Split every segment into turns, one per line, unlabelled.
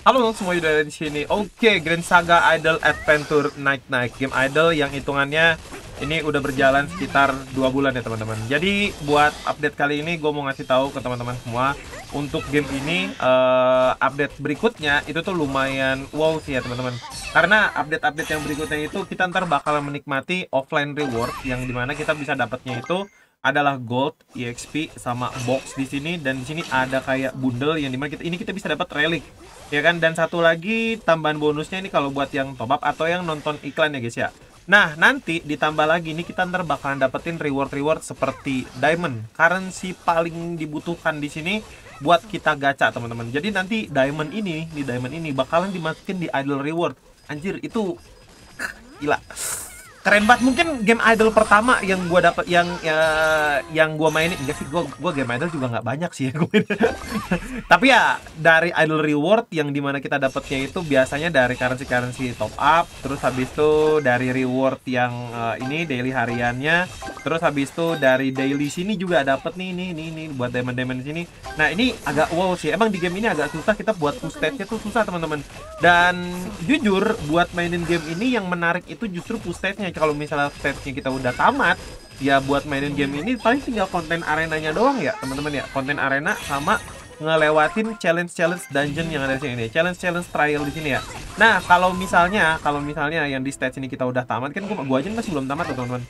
Halo semua udah di sini. Oke, okay, Grand Saga Idol Adventure Night Night game idol yang hitungannya ini udah berjalan sekitar dua bulan ya teman-teman. Jadi buat update kali ini gue mau ngasih tahu ke teman-teman semua untuk game ini uh, update berikutnya itu tuh lumayan wow sih ya teman-teman. Karena update-update yang berikutnya itu kita ntar bakal menikmati offline reward yang dimana kita bisa dapatnya itu adalah gold exp sama box di sini dan di sini ada kayak bundel yang dimana kita ini kita bisa dapat relic ya kan dan satu lagi tambahan bonusnya ini kalau buat yang top up atau yang nonton iklan ya guys ya nah nanti ditambah lagi ini kita ntar bakalan dapetin reward reward seperti diamond currency paling dibutuhkan di sini buat kita gacha teman-teman jadi nanti diamond ini di diamond ini bakalan dimasukin di idle reward anjir itu gila keren banget mungkin game idol pertama yang gue dapat yang ya, yang gue mainin enggak sih gue gue game idol juga nggak banyak sih ya tapi ya dari idol reward yang dimana kita dapatnya itu biasanya dari currency currency top up terus habis itu dari reward yang uh, ini daily hariannya terus habis itu dari daily sini juga dapat nih nih nih nih buat diamond diamond sini nah ini agak wow sih emang di game ini agak susah kita buat push stage-nya tuh susah teman-teman dan jujur buat mainin game ini yang menarik itu justru push stage-nya kalau misalnya stage-nya kita udah tamat, ya buat mainin game ini paling tinggal konten arenanya doang ya, teman-teman ya. Konten arena sama ngelewatin challenge-challenge dungeon yang ada di sini Challenge-challenge trial di sini ya. Nah, kalau misalnya, kalau misalnya yang di stage ini kita udah tamat kan gua, gua aja masih belum tamat teman-teman.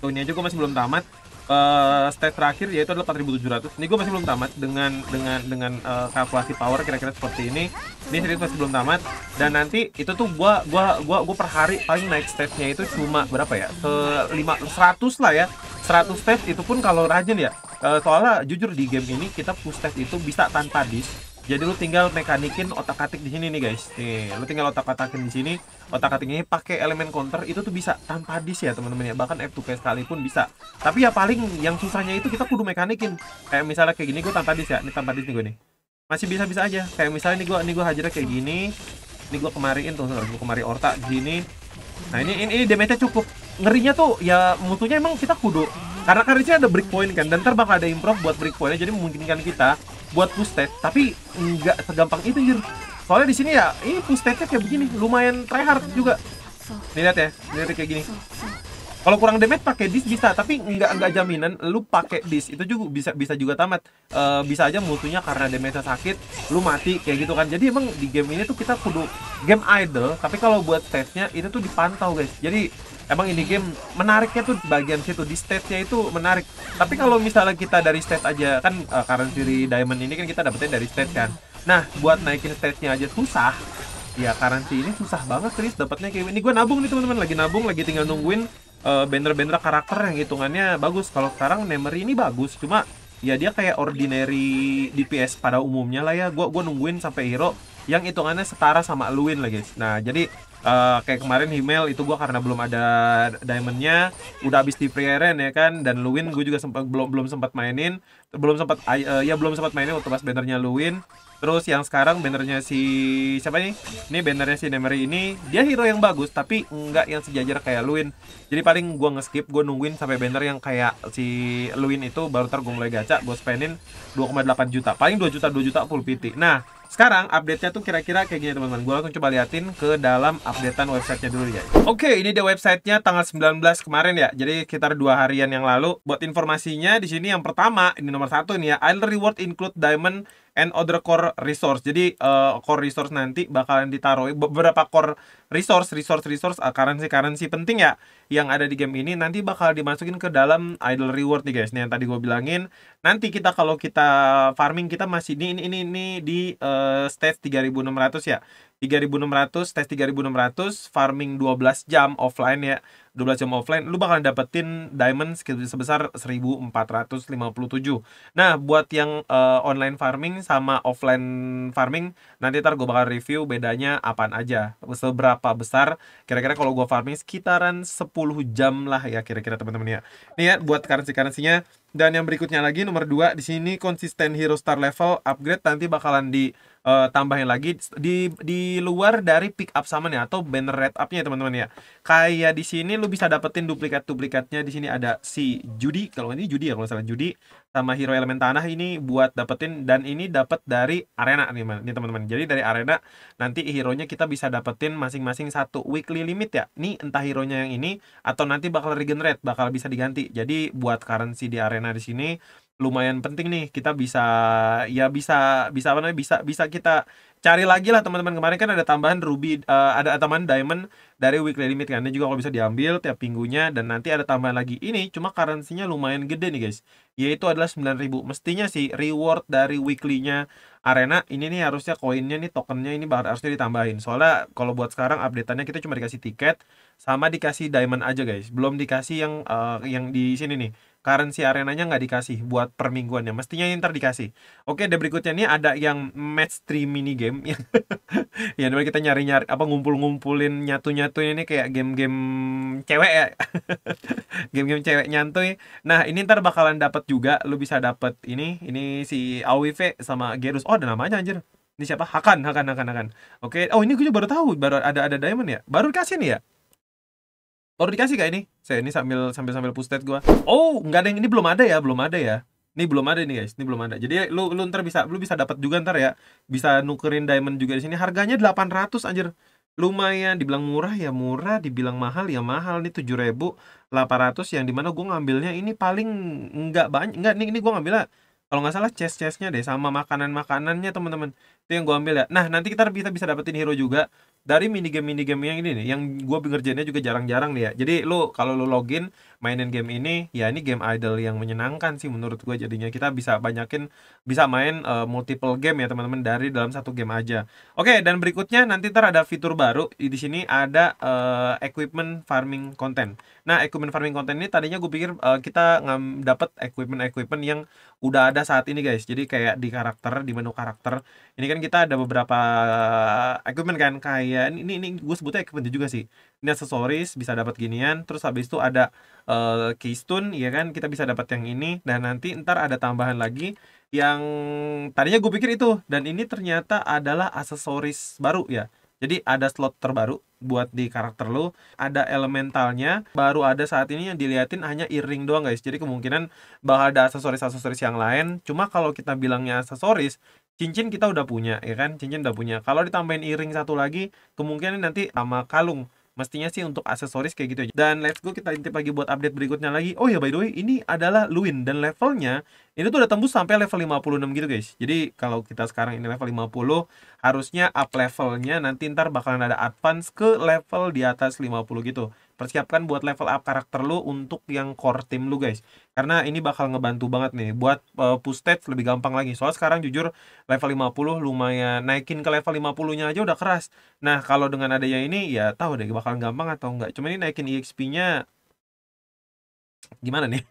Tuh ini aja gua masih belum tamat ke eh, step terakhir yaitu adalah 4700 ini gue masih belum tamat dengan dengan dengan uh, kalkulasi power kira-kira seperti ini ini serius masih belum tamat dan nanti itu tuh gue gua gua gua per hari paling naik stepnya itu cuma berapa ya ke 5 100 lah ya 100 step itu pun kalau rajin ya uh, soalnya jujur di game ini kita push step itu bisa tanpa disk jadi lu tinggal mekanikin otak-atik di sini nih guys nih lu tinggal otak atikin di sini otak-atik ini pakai elemen counter itu tuh bisa tanpa dis ya teman-teman ya bahkan F2P pun bisa tapi ya paling yang susahnya itu kita kudu mekanikin kayak misalnya kayak gini gue tanpa dis ya ini tanpa dis nih gue nih masih bisa-bisa aja kayak misalnya nih gue nih gue hajarnya kayak gini ini gue kemariin tuh gue kemari orta di sini nah ini ini, ini damage-nya cukup ngerinya tuh ya mutunya emang kita kudu karena kan ada break point kan dan ntar ada improv buat break pointnya jadi memungkinkan kita buat push state, tapi nggak segampang itu jadi Soalnya di sini ya, ini push state kayak begini, lumayan try hard juga. Nih lihat ya, lihat kayak gini kalau kurang damage pakai dis bisa tapi nggak nggak jaminan lu pakai dis itu juga bisa bisa juga tamat e, bisa aja musuhnya karena damage sakit lu mati kayak gitu kan jadi emang di game ini tuh kita kudu game idle tapi kalau buat stage-nya itu tuh dipantau guys jadi emang ini game menariknya tuh bagian situ di stage-nya itu menarik tapi kalau misalnya kita dari stage aja kan karena eh, currency diamond ini kan kita dapetin dari stage kan nah buat naikin stage-nya aja susah ya karena ini susah banget Chris dapatnya kayak ini gue nabung nih teman-teman lagi nabung lagi tinggal nungguin uh, eh, bendera banner karakter yang hitungannya bagus. Kalau sekarang Memory ini bagus, cuma ya dia kayak ordinary DPS pada umumnya lah ya. gue gua nungguin sampai hero yang hitungannya setara sama Luin lah guys. Nah, jadi uh, kayak kemarin email itu gue karena belum ada diamondnya udah habis di Iron, ya kan dan Luwin gue juga sempat belum belum sempat mainin belum sempat uh, eh, ya belum sempat mainin waktu pas bannernya Luwin terus yang sekarang bannernya si siapa nih ini bannernya si Nemery ini dia hero yang bagus tapi enggak yang sejajar kayak Luwin jadi paling gue ngeskip gue nungguin sampai banner yang kayak si Luwin itu baru ntar gue mulai gacha gue spendin 2,8 juta paling 2 juta 2 juta full PT nah sekarang update-nya tuh kira-kira kayak gini teman-teman gue langsung coba liatin ke dalam updatean websitenya dulu ya. Oke, okay, ini dia websitenya tanggal 19 kemarin ya. Jadi sekitar dua harian yang lalu. Buat informasinya di sini yang pertama ini nomor satu nih ya. Idle reward include diamond and other core resource. Jadi uh, core resource nanti bakalan ditaruh beberapa core resource, resource, resource, uh, currency, currency penting ya yang ada di game ini nanti bakal dimasukin ke dalam idle reward nih guys. Nih yang tadi gue bilangin. Nanti kita kalau kita farming kita masih ini ini ini, ini di uh, stage 3600 ya. 3600 stage 3600 farming 12 jam offline ya 12 jam offline lu bakalan dapetin diamond sebesar 1457 nah buat yang uh, online farming sama offline farming nanti ntar gue bakal review bedanya apaan aja seberapa besar kira-kira kalau gue farming sekitaran 10 jam lah ya kira-kira teman-teman ya nih ya buat currency currency dan yang berikutnya lagi nomor 2 di sini konsisten hero star level upgrade nanti bakalan di uh, tambahin lagi di di luar dari pick up summon ya atau banner red upnya ya teman-teman ya kayak di sini lu bisa dapetin duplikat duplikatnya di sini ada si judi kalau ini judi ya kalau salah judi sama hero elemen tanah ini buat dapetin dan ini dapat dari arena nih teman-teman jadi dari arena nanti hero nya kita bisa dapetin masing-masing satu weekly limit ya nih entah hero nya yang ini atau nanti bakal regenerate bakal bisa diganti jadi buat currency di arena di sini lumayan penting nih kita bisa ya bisa bisa apa namanya bisa bisa kita cari lagi lah teman-teman kemarin kan ada tambahan ruby uh, ada tambahan diamond dari weekly limit kan ini juga kalau bisa diambil tiap minggunya dan nanti ada tambahan lagi ini cuma karansinya lumayan gede nih guys yaitu adalah 9000 mestinya sih reward dari weeklynya arena ini nih harusnya koinnya nih tokennya ini harusnya ditambahin soalnya kalau buat sekarang updateannya kita cuma dikasih tiket sama dikasih diamond aja guys belum dikasih yang uh, yang di sini nih currency arenanya nggak dikasih buat permingguannya mestinya yang ntar dikasih oke dan berikutnya ini ada yang match 3 mini game ya namanya kita nyari nyari apa ngumpul ngumpulin nyatu nyatuin ini kayak game game cewek ya game game cewek nyantuy nah ini ntar bakalan dapat juga lu bisa dapat ini ini si AWV sama Gerus oh ada namanya anjir ini siapa Hakan Hakan Hakan Hakan oke oh ini gue baru tahu baru ada ada diamond ya baru kasih nih ya Oh dikasih gak ini? Saya ini sambil sambil sambil pustet gua. Oh, enggak ada yang ini belum ada ya, belum ada ya. Ini belum ada nih guys, ini belum ada. Jadi lu lu ntar bisa lu bisa dapat juga ntar ya. Bisa nukerin diamond juga di sini. Harganya 800 anjir. Lumayan dibilang murah ya murah, dibilang mahal ya mahal. Ini 7.800 yang dimana gua ngambilnya ini paling enggak banyak. Enggak, ini ini gua ngambilnya kalau nggak salah chest-chestnya deh sama makanan-makanannya teman-teman itu yang gue ambil ya nah nanti kita bisa bisa dapetin hero juga dari mini game mini game yang ini nih yang gue ngerjainnya juga jarang-jarang nih ya jadi lo kalau lo login mainin game ini ya ini game idol yang menyenangkan sih menurut gue jadinya kita bisa banyakin bisa main uh, multiple game ya teman-teman dari dalam satu game aja oke dan berikutnya nanti ntar ada fitur baru di sini ada uh, equipment farming content nah equipment farming content ini tadinya gue pikir uh, kita dapat equipment equipment yang udah ada saat ini guys jadi kayak di karakter di menu karakter ini kan kan kita ada beberapa equipment kan kayak ini ini gue sebutnya equipment juga sih ini aksesoris bisa dapat ginian terus habis itu ada uh, keystone ya kan kita bisa dapat yang ini dan nanti ntar ada tambahan lagi yang tadinya gue pikir itu dan ini ternyata adalah aksesoris baru ya jadi ada slot terbaru buat di karakter lo, ada elementalnya, baru ada saat ini yang diliatin hanya earring doang guys. Jadi kemungkinan bakal ada aksesoris-aksesoris yang lain. Cuma kalau kita bilangnya aksesoris, cincin kita udah punya ya kan cincin udah punya kalau ditambahin earring satu lagi kemungkinan nanti sama kalung mestinya sih untuk aksesoris kayak gitu aja. Dan let's go kita intip lagi buat update berikutnya lagi. Oh ya by the way, ini adalah Luin dan levelnya ini tuh udah tembus sampai level 56 gitu guys. Jadi kalau kita sekarang ini level 50, harusnya up levelnya nanti ntar bakalan ada advance ke level di atas 50 gitu persiapkan buat level up karakter lu untuk yang core tim lu guys karena ini bakal ngebantu banget nih buat uh, push stats lebih gampang lagi soalnya sekarang jujur level 50 lumayan naikin ke level 50 nya aja udah keras nah kalau dengan adanya ini ya tahu deh bakal gampang atau enggak cuman ini naikin EXP nya gimana nih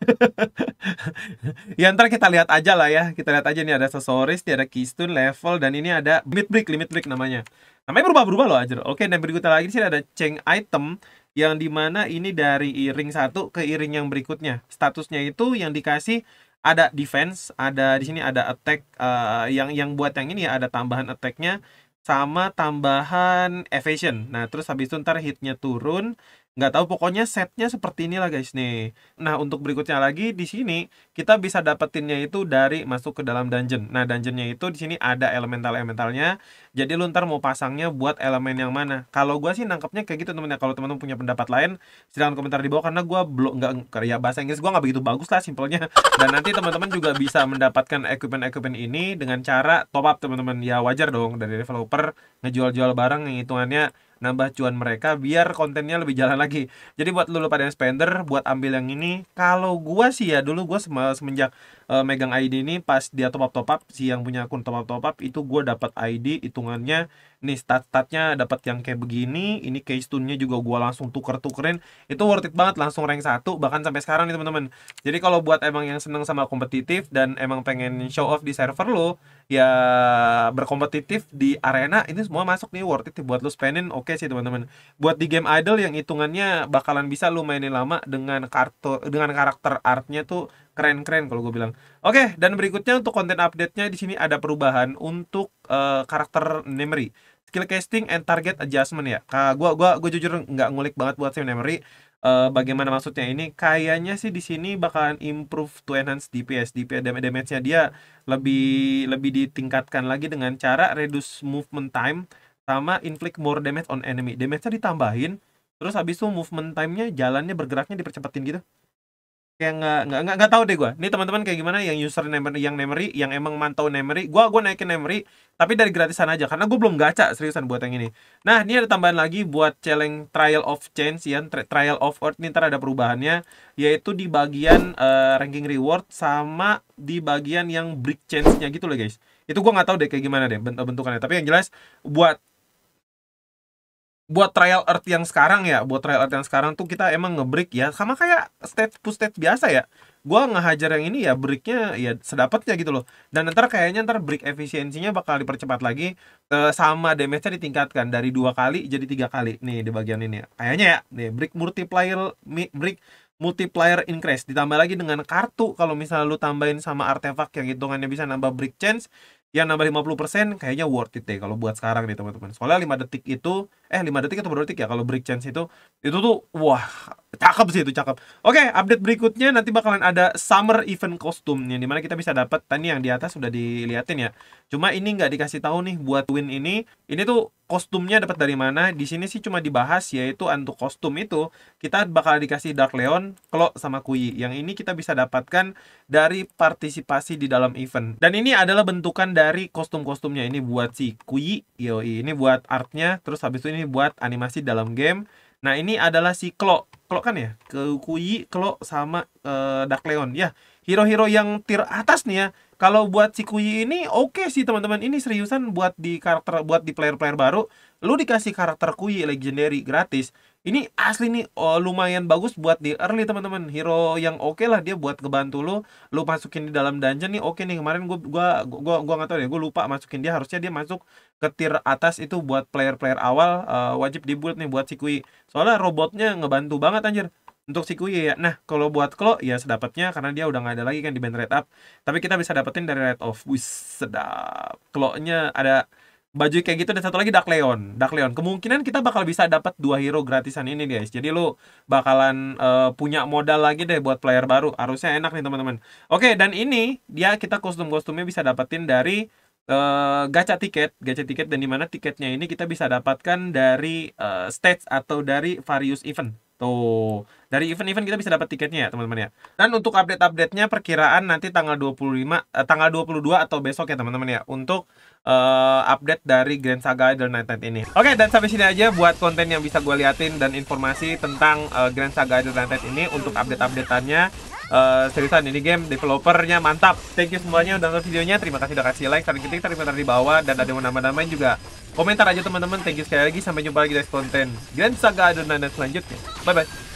ya ntar kita lihat aja lah ya kita lihat aja nih ada sesoris ada keystone level dan ini ada limit break limit break namanya namanya berubah-berubah loh aja oke dan berikutnya lagi sih ada change item yang dimana ini dari iring satu ke iring yang berikutnya statusnya itu yang dikasih ada defense ada di sini ada attack uh, yang yang buat yang ini ya ada tambahan attacknya sama tambahan evasion nah terus habis itu ntar hitnya turun nggak tahu pokoknya setnya seperti inilah guys nih nah untuk berikutnya lagi di sini kita bisa dapetinnya itu dari masuk ke dalam dungeon nah dungeonnya itu di sini ada elemental elementalnya jadi lu ntar mau pasangnya buat elemen yang mana kalau gue sih nangkepnya kayak gitu temen-temen kalau teman-teman punya pendapat lain silahkan komentar di bawah karena gue belum nggak kerja bahasa Inggris gue nggak begitu bagus lah simpelnya dan nanti teman-teman juga bisa mendapatkan equipment-equipment ini dengan cara top up teman-teman ya wajar dong dari developer ngejual-jual barang yang hitungannya nambah cuan mereka biar kontennya lebih jalan lagi jadi buat lu, lu pada yang spender buat ambil yang ini kalau gua sih ya dulu gua semenjak uh, megang ID ini pas dia top up top up si yang punya akun top up top up itu gue dapat ID hitungannya nih stat statnya dapat yang kayak begini ini case nya juga gue langsung tuker tukerin itu worth it banget langsung rank satu bahkan sampai sekarang nih teman-teman jadi kalau buat emang yang seneng sama kompetitif dan emang pengen show off di server lo ya berkompetitif di arena ini semua masuk nih worth it buat lo spendin oke okay sih teman-teman buat di game idol yang hitungannya bakalan bisa lumayan mainin lama dengan kartu dengan karakter artnya tuh keren-keren kalau gue bilang. Oke, okay, dan berikutnya untuk konten update-nya di sini ada perubahan untuk uh, karakter memory. Skill casting and target adjustment ya. Kak, gua gua gue jujur nggak ngulik banget buat si memory. Uh, eh, bagaimana maksudnya ini kayaknya sih di sini bakalan improve to enhance DPS DPS damage-nya dia lebih lebih ditingkatkan lagi dengan cara reduce movement time sama inflict more damage on enemy damage-nya ditambahin terus habis itu movement time-nya jalannya bergeraknya dipercepatin gitu kayak nggak nggak nggak tahu deh gue. Ini teman-teman kayak gimana yang user Nemery yang Nemery yang emang mantau Nemery. Gue gue naikin Nemery tapi dari gratisan aja karena gue belum gacha seriusan buat yang ini. Nah ini ada tambahan lagi buat challenge Trial of Change ya Trial of Earth ini ntar ada perubahannya yaitu di bagian uh, ranking reward sama di bagian yang break change-nya gitu loh guys. Itu gue nggak tahu deh kayak gimana deh bentuk bentukannya. Tapi yang jelas buat buat trial earth yang sekarang ya buat trial earth yang sekarang tuh kita emang ngebreak ya sama kayak state push state biasa ya gue ngehajar yang ini ya breaknya ya sedapatnya gitu loh dan ntar kayaknya ntar break efisiensinya bakal dipercepat lagi e, sama damage-nya ditingkatkan dari dua kali jadi tiga kali nih di bagian ini ya. kayaknya ya nih break multiplier break multiplier increase ditambah lagi dengan kartu kalau misalnya lu tambahin sama artefak yang hitungannya bisa nambah break chance yang nambah 50% kayaknya worth it deh kalau buat sekarang nih teman-teman. Soalnya 5 detik itu eh 5 detik atau berapa detik ya kalau break chance itu itu tuh wah cakep sih itu cakep. Oke, update berikutnya nanti bakalan ada summer event costume yang dimana kita bisa dapat tadi yang di atas sudah diliatin ya. Cuma ini nggak dikasih tahu nih buat win ini. Ini tuh kostumnya dapat dari mana? Di sini sih cuma dibahas yaitu untuk kostum itu kita bakal dikasih Dark Leon, Klo sama Kui. Yang ini kita bisa dapatkan dari partisipasi di dalam event. Dan ini adalah bentukan dari dari kostum-kostumnya ini buat si Kui, yo ini buat artnya, terus habis itu ini buat animasi dalam game. Nah ini adalah si Klo, Klo kan ya, ke Kui, Klo sama uh, Dark Leon. Ya hero-hero yang tier atas nih ya. Kalau buat si Kui ini oke okay sih teman-teman, ini seriusan buat di karakter, buat di player-player baru, lu dikasih karakter Kui legendary gratis ini asli nih oh, lumayan bagus buat di early teman-teman hero yang oke okay lah dia buat kebantu lo. Lo masukin di dalam dungeon nih oke okay nih kemarin gua gua gua gua nggak tahu deh gua lupa masukin dia harusnya dia masuk ke tier atas itu buat player-player awal uh, wajib dibuat nih buat si Kui soalnya robotnya ngebantu banget anjir untuk si Kui ya. Nah, kalau buat Klo ya sedapatnya karena dia udah nggak ada lagi kan di band red up. Tapi kita bisa dapetin dari red off. Wih, sedap. Klo-nya ada baju kayak gitu dan satu lagi Dark Leon. Dark Leon. Kemungkinan kita bakal bisa dapat dua hero gratisan ini guys. Jadi lu bakalan uh, punya modal lagi deh buat player baru. Harusnya enak nih teman-teman. Oke, dan ini dia kita kostum-kostumnya bisa dapetin dari uh, gacha tiket, gacha tiket dan dimana tiketnya ini kita bisa dapatkan dari uh, stage atau dari various event. Tuh, dari event-event kita bisa dapat tiketnya ya, teman-teman ya. Dan untuk update-update-nya perkiraan nanti tanggal 25 eh, tanggal 22 atau besok ya, teman-teman ya, untuk uh, update dari Grand Saga Idol Night Night ini. Oke, okay, dan sampai sini aja buat konten yang bisa gue liatin dan informasi tentang uh, Grand Saga Idol Night Night ini untuk update-updateannya. Uh, seriusan ini game developernya mantap. Thank you semuanya udah nonton videonya. Terima kasih udah kasih like, saran kritik, terima kasih di bawah dan ada yang mau nama-namain juga komentar aja teman-teman thank you sekali lagi sampai jumpa lagi next konten Grand Saga adonan selanjutnya bye bye